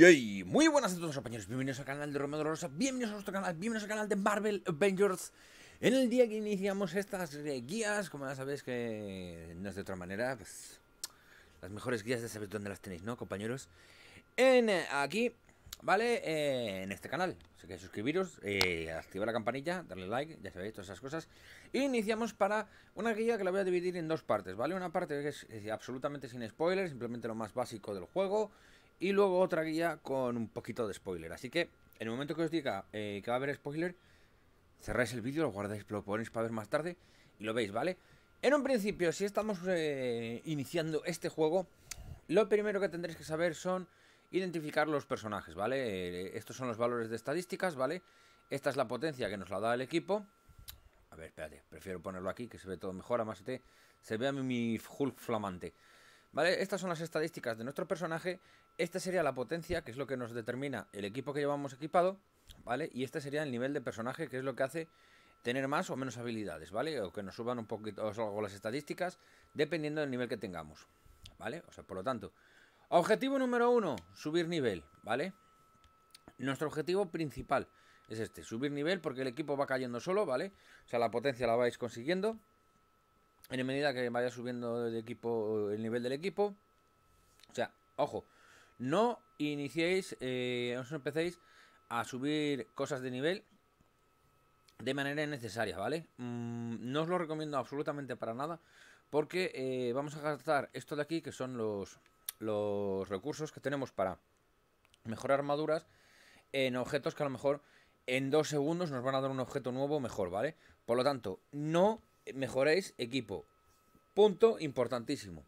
Hey, muy buenas a todos compañeros, bienvenidos al canal de Romero Rosa, bienvenidos a nuestro canal, bienvenidos al canal de Marvel Avengers En el día que iniciamos estas guías, como ya sabéis que no es de otra manera, pues, las mejores guías ya sabéis dónde las tenéis, ¿no, compañeros? En eh, aquí, ¿vale? Eh, en este canal, así que suscribiros, eh, activar la campanilla, darle like, ya sabéis, todas esas cosas y Iniciamos para una guía que la voy a dividir en dos partes, ¿vale? Una parte que es absolutamente sin spoilers, simplemente lo más básico del juego y luego otra guía con un poquito de spoiler. Así que, en el momento que os diga eh, que va a haber spoiler, cerráis el vídeo, lo guardáis, lo ponéis para ver más tarde y lo veis, ¿vale? En un principio, si estamos eh, iniciando este juego, lo primero que tendréis que saber son identificar los personajes, ¿vale? Eh, estos son los valores de estadísticas, ¿vale? Esta es la potencia que nos la da el equipo. A ver, espérate, prefiero ponerlo aquí, que se ve todo mejor, además se, ve a mi Hulk flamante. ¿Vale? Estas son las estadísticas de nuestro personaje. Esta sería la potencia, que es lo que nos determina el equipo que llevamos equipado, ¿vale? Y este sería el nivel de personaje, que es lo que hace tener más o menos habilidades, ¿vale? O que nos suban un poquito o algo las estadísticas, dependiendo del nivel que tengamos, ¿vale? O sea, por lo tanto, objetivo número uno, subir nivel, ¿vale? Nuestro objetivo principal es este, subir nivel, porque el equipo va cayendo solo, ¿vale? O sea, la potencia la vais consiguiendo, en medida que vaya subiendo el equipo el nivel del equipo. O sea, ojo, no iniciéis, eh, no os empecéis a subir cosas de nivel de manera innecesaria, ¿vale? Mm, no os lo recomiendo absolutamente para nada porque eh, vamos a gastar esto de aquí, que son los, los recursos que tenemos para mejorar armaduras, en objetos que a lo mejor en dos segundos nos van a dar un objeto nuevo mejor, ¿vale? Por lo tanto, no mejoréis equipo. Punto importantísimo.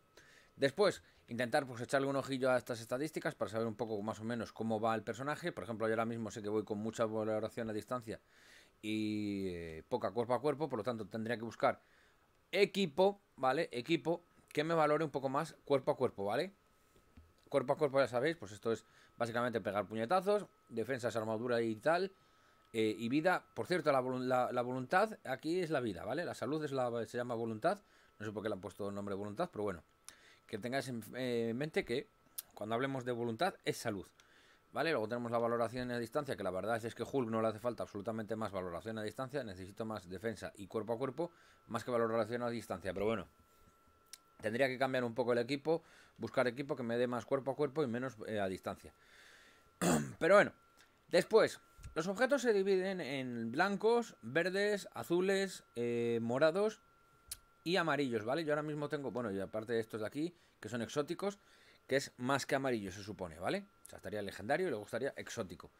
Después, intentar pues echarle un ojillo a estas estadísticas para saber un poco más o menos cómo va el personaje. Por ejemplo, yo ahora mismo sé que voy con mucha valoración a distancia y eh, poca cuerpo a cuerpo, por lo tanto tendría que buscar equipo, ¿vale? Equipo que me valore un poco más cuerpo a cuerpo, ¿vale? Cuerpo a cuerpo ya sabéis, pues esto es básicamente pegar puñetazos, defensas, armadura y tal. Eh, y vida, por cierto, la, voluntad aquí es la vida, ¿vale? La salud es la, se llama voluntad. No sé por qué le han puesto el nombre voluntad, pero bueno. Que tengáis eh, en mente que cuando hablemos de voluntad es salud. ¿Vale? Luego tenemos la valoración a distancia, que la verdad es, que Hulk no le hace falta absolutamente más valoración a distancia, necesito más defensa y cuerpo a cuerpo, más que valoración a distancia, pero bueno, tendría que cambiar un poco el equipo, buscar equipo que me dé más cuerpo a cuerpo y menos eh, a distancia. pero bueno, después, los objetos se dividen en blancos, verdes, azules, eh, morados y amarillos, ¿vale? Yo ahora mismo tengo, bueno, y aparte de estos de aquí, que son exóticos, que es más que amarillo, se supone, ¿vale? O sea, estaría legendario y luego estaría exótico.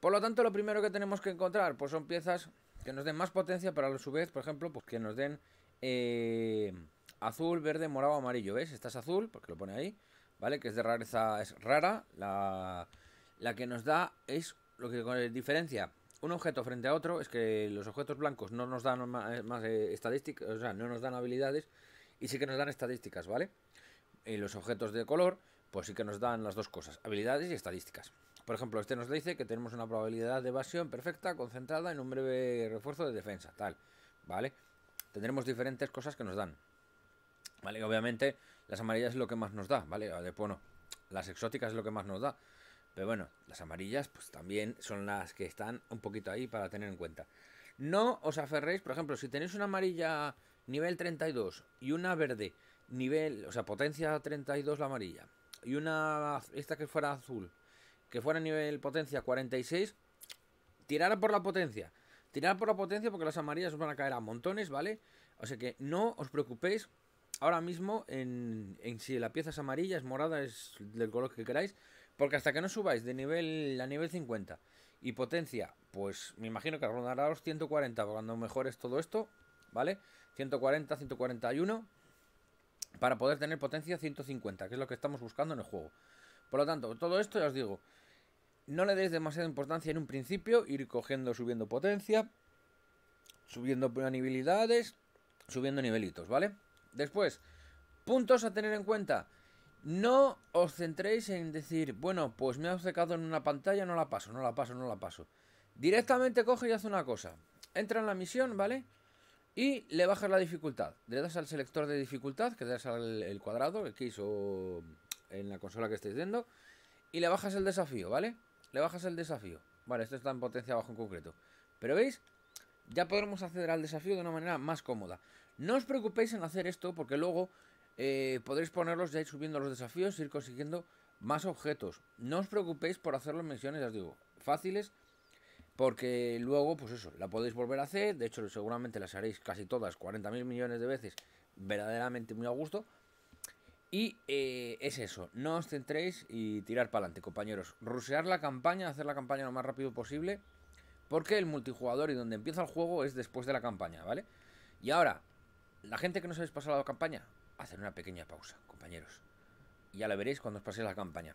Por lo tanto, lo primero que tenemos que encontrar, pues son piezas que nos den más potencia, para a su vez, por ejemplo, pues que nos den eh, azul, verde, morado, amarillo, ¿ves? Esta es azul, porque lo pone ahí, ¿vale? Que es de rareza, es rara, la, la que nos da es lo que eh, diferencia un objeto frente a otro es que los objetos blancos no nos dan eh, más, eh, estadísticas, o sea, no nos dan habilidades y sí que nos dan estadísticas, ¿vale? Y los objetos de color, pues sí que nos dan las dos cosas, habilidades y estadísticas. Por ejemplo, este nos dice que tenemos una probabilidad de evasión perfecta, concentrada en un breve refuerzo de defensa, tal, ¿vale? Tendremos diferentes cosas que nos dan. Vale, obviamente las amarillas es lo que más nos da, ¿vale? bueno, las exóticas es lo que más nos da. Pero bueno, las amarillas pues también son las que están un poquito ahí para tener en cuenta. No os aferréis, por ejemplo, si tenéis una amarilla nivel 32 y una verde nivel, o sea, potencia 32 la amarilla y una esta que fuera azul, que fuera nivel potencia 46, tirar por la potencia. Tirar por la potencia porque las amarillas os van a caer a montones, ¿vale? O sea que no os preocupéis ahora mismo en, en si la pieza es amarilla, es morada, es del color que queráis. Porque hasta que no subáis de nivel a nivel 50 y potencia, pues me imagino que rondará los 140 cuando mejores todo esto, ¿vale? 140, 141, para poder tener potencia 150, que es lo que estamos buscando en el juego. Por lo tanto, todo esto ya os digo, no le deis demasiada importancia en un principio, ir cogiendo, subiendo potencia, subiendo habilidades, subiendo nivelitos, ¿vale? Después, puntos a tener en cuenta. No os centréis en decir, bueno, pues me ha secado en una pantalla, no la paso, no la paso, no la paso. Directamente coge y hace una cosa. Entra en la misión, ¿vale? Y le bajas la dificultad. Le das al selector de dificultad, que le das al el cuadrado, el X o en la consola que estéis viendo. Y le bajas el desafío, ¿vale? Le bajas el desafío. Vale, esto está en potencia abajo en concreto. Pero veis, ya podremos acceder al desafío de una manera más cómoda. No os preocupéis en hacer esto porque luego eh, podréis ponerlos ya ir subiendo los desafíos e ir consiguiendo más objetos. No os preocupéis por hacer las misiones, ya os digo, fáciles, porque luego, pues eso, la podéis volver a hacer. De hecho, seguramente las haréis casi todas, 40.000 millones de veces, verdaderamente muy a gusto. Y eh, es eso, no os centréis y tirar para adelante, compañeros. Rusear la campaña, hacer la campaña lo más rápido posible, porque el multijugador y donde empieza el juego es después de la campaña, ¿vale? Y ahora, la gente que no se habéis pasado la campaña, hacer una pequeña pausa, compañeros. Ya lo veréis cuando os paséis la campaña.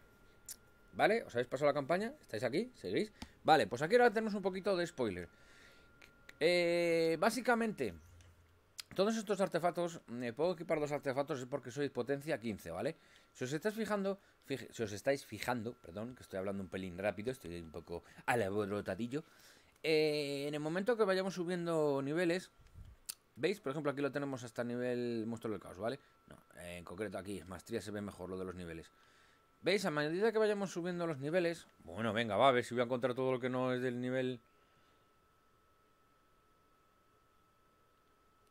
¿Vale? ¿Os habéis pasado la campaña? ¿Estáis aquí? ¿Seguís? Vale, pues aquí ahora tenemos un poquito de spoiler. Eh, básicamente, todos estos artefactos, me eh, puedo equipar dos artefactos es porque soy potencia 15, ¿vale? Si os estáis fijando, si os estáis fijando, perdón, que estoy hablando un pelín rápido, estoy un poco alabotadillo Eh, en el momento que vayamos subiendo niveles, ¿Veis? Por ejemplo, aquí lo tenemos hasta nivel monstruo del caos, ¿vale? No, en concreto aquí, maestría se ve mejor lo de los niveles. ¿Veis? A medida que vayamos subiendo los niveles... Bueno, venga, va, a ver si voy a encontrar todo lo que no es del nivel...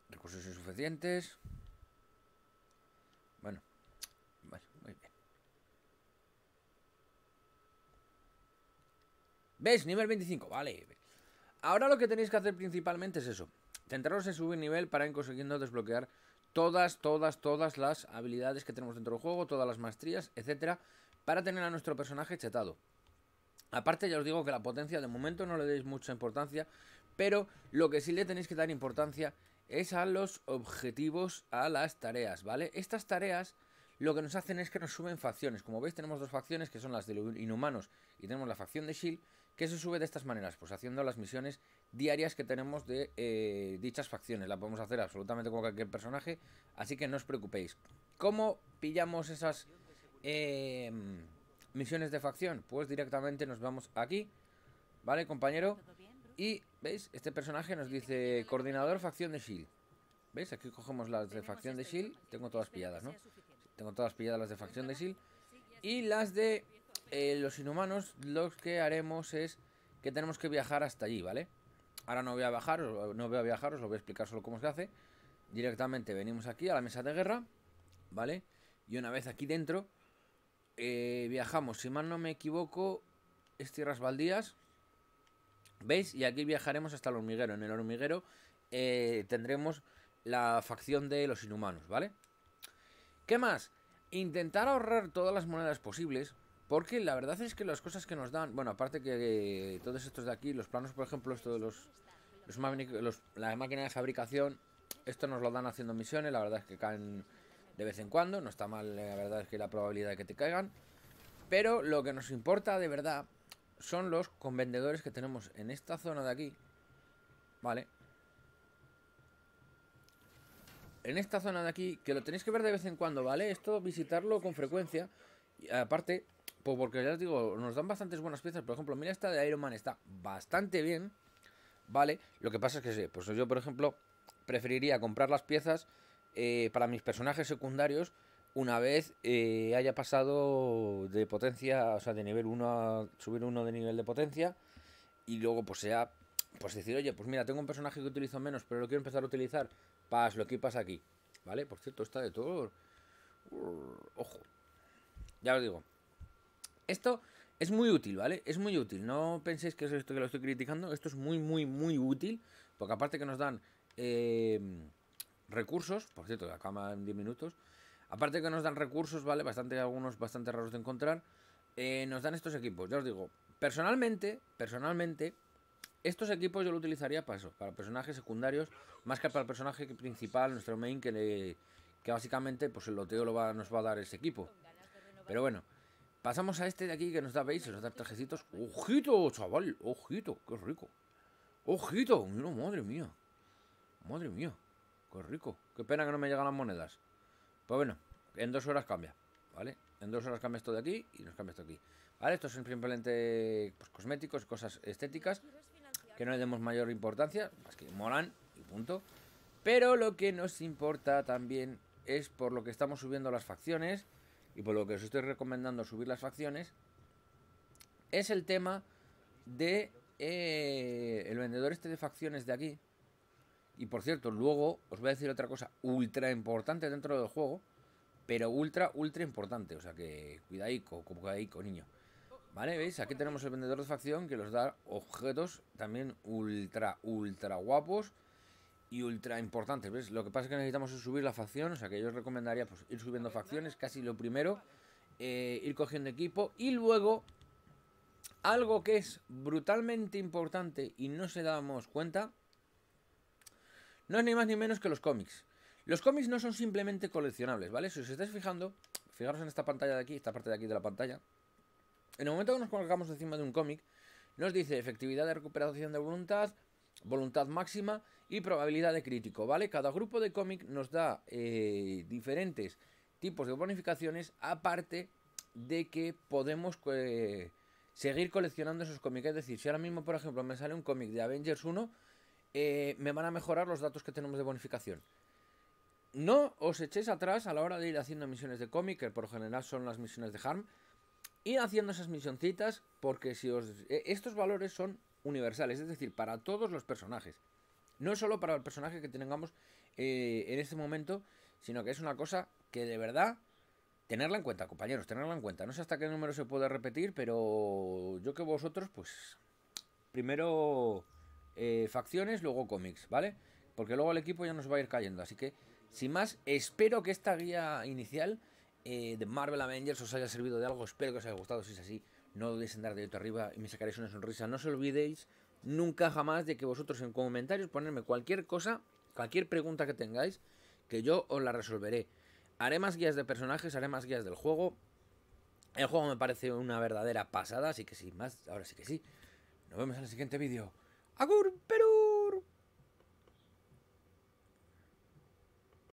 Recursos insuficientes... Bueno, muy bien. ¿Veis? Nivel 25, vale. Ahora lo que tenéis que hacer principalmente es eso. Centrarnos en subir nivel para ir consiguiendo desbloquear todas, todas, todas las habilidades que tenemos dentro del juego, todas las maestrías, etcétera, para tener a nuestro personaje chetado. Aparte ya os digo que la potencia de momento no le deis mucha importancia, pero lo que sí le tenéis que dar importancia es a los objetivos, a las tareas, ¿vale? Estas tareas lo que nos hacen es que nos suben facciones. Como veis tenemos dos facciones que son las de los inhumanos y tenemos la facción de Shield ¿Qué se sube de estas maneras? Pues haciendo las misiones diarias que tenemos de eh, dichas facciones. La podemos hacer absolutamente con cualquier personaje, así que no os preocupéis. ¿Cómo pillamos esas em, misiones de facción? Pues directamente nos vamos aquí, ¿vale, compañero? Y, ¿veis? Este personaje nos dice coordinador facción de SHIELD. ¿Veis? Aquí cogemos las de facción de SHIELD. Tengo todas pilladas, ¿no? Tengo todas pilladas las de facción de SHIELD. Y las de eh, los inhumanos lo que haremos es que tenemos que viajar hasta allí, ¿vale? Ahora no voy a bajar, no voy a viajar, os lo voy a explicar solo cómo se hace. Directamente venimos aquí a la mesa de guerra, ¿vale? Y una vez aquí dentro, eh, viajamos, si mal no me equivoco, es tierras baldías, ¿veis? Y aquí viajaremos hasta el hormiguero. En el hormiguero eh, tendremos la facción de los inhumanos, ¿vale? ¿Qué más? Intentar ahorrar todas las monedas posibles, porque la verdad es que las cosas que nos dan, bueno, aparte que eh, todos estos de aquí, los planos, por ejemplo, esto de los, los, la máquina de fabricación, esto nos lo dan haciendo misiones, la verdad es que caen de vez en cuando, no está mal, eh, la verdad es que la probabilidad de que te caigan. Pero lo que nos importa de verdad son los convendedores que tenemos en esta zona de aquí. Vale. En esta zona de aquí, que lo tenéis que ver de vez en cuando, ¿vale? Esto visitarlo con frecuencia. Y aparte, pues porque ya os digo, nos dan bastantes buenas piezas. Por ejemplo, mira esta de Iron Man, está bastante bien. ¿Vale? Lo que pasa es que pues yo, por ejemplo, preferiría comprar las piezas eh, para mis personajes secundarios una vez eh, haya pasado de potencia, o sea, de nivel 1 a subir uno de nivel de potencia. Y luego, pues sea, pues decir, oye, pues mira, tengo un personaje que utilizo menos, pero lo quiero empezar a utilizar. Pas, lo que pasa aquí. ¿Vale? Por cierto, está de todo. Ojo. Ya os digo, esto es muy útil, ¿vale? Es muy útil. No penséis que es esto que lo estoy criticando. Esto es muy, muy, muy útil. Porque aparte que nos dan em, recursos, por cierto, acaba en 10 minutos. Aparte que nos dan recursos, ¿vale? Bastante, algunos bastante raros de encontrar. Eh, nos dan estos equipos, ya os digo. Personalmente, personalmente, estos equipos yo lo utilizaría para eso, para personajes secundarios, más que para el personaje principal, nuestro main, que, básicamente pues el loteo lo nos va a dar ese equipo. Pero bueno, Pasamos a este de aquí que nos da, ¿veis? Nos da trajecitos. ¡Ojito, chaval! ¡Ojito! ¡Qué rico! ¡Ojito! madre mía! ¡Madre mía! ¡Qué rico! ¡Qué pena que no me llegan las monedas! Pues bueno, en dos horas cambia, ¿vale? En dos horas cambia esto de aquí y nos cambia esto aquí. ¿Vale? Estos son simplemente pues, cosméticos, cosas estéticas, que no le demos mayor importancia, más que molan y punto. Pero lo que nos importa también es por lo que estamos subiendo las facciones y por lo que os estoy recomendando subir las facciones, es el tema de eh, el vendedor este de facciones de aquí. Y por cierto, luego os voy a decir otra cosa ultra importante dentro del juego, pero ultra, ultra importante. O sea que cuidadico, cuidadico, niño. Vale, veis, aquí tenemos el vendedor de facción que nos da objetos también ultra, ultra guapos y ultra importantes, ¿ves? Lo que pasa es que necesitamos subir la facción, o sea que yo os recomendaría pues, ir subiendo facciones, casi lo primero, eh, ir cogiendo equipo y luego algo que es brutalmente importante y no se damos cuenta, no es ni más ni menos que los cómics. Los cómics no son simplemente coleccionables, ¿vale? Si os estáis fijando, fijaros en esta pantalla de aquí, esta parte de aquí de la pantalla, en el momento que nos colocamos encima de un cómic, nos dice efectividad de recuperación de voluntad, voluntad máxima y probabilidad de crítico, ¿vale? Cada grupo de cómic nos da eh, diferentes tipos de bonificaciones, aparte de que podemos eh, seguir coleccionando esos cómics. Es decir, si ahora mismo, por ejemplo, me sale un cómic de Avengers 1, eh, me van a mejorar los datos que tenemos de bonificación. No os echéis atrás a la hora de ir haciendo misiones de cómic, que por general son las misiones de Harm, y haciendo esas misioncitas, porque si os... estos valores son universales, es decir, para todos los personajes. No solo para el personaje que tengamos eh, en este momento, sino que es una cosa que de verdad tenerla en cuenta, compañeros, tenerla en cuenta. No sé hasta qué número se puede repetir, pero yo que vosotros, pues primero eh, facciones, luego cómics, ¿vale? Porque luego el equipo ya nos va a ir cayendo. Así que, sin más, espero que esta guía inicial eh, de Marvel Avengers os haya servido de algo. Espero que os haya gustado. Si es así, no dudéis en dar dedito arriba y me sacaréis una sonrisa. No os olvidéis nunca jamás de que vosotros en comentarios ponerme cualquier cosa, cualquier pregunta que tengáis, que yo os la resolveré. Haré más guías de personajes, haré más guías del juego. El juego me parece una verdadera pasada, así que sí, más, ahora sí que sí. Nos vemos en el siguiente vídeo. ¡Agur, Perú!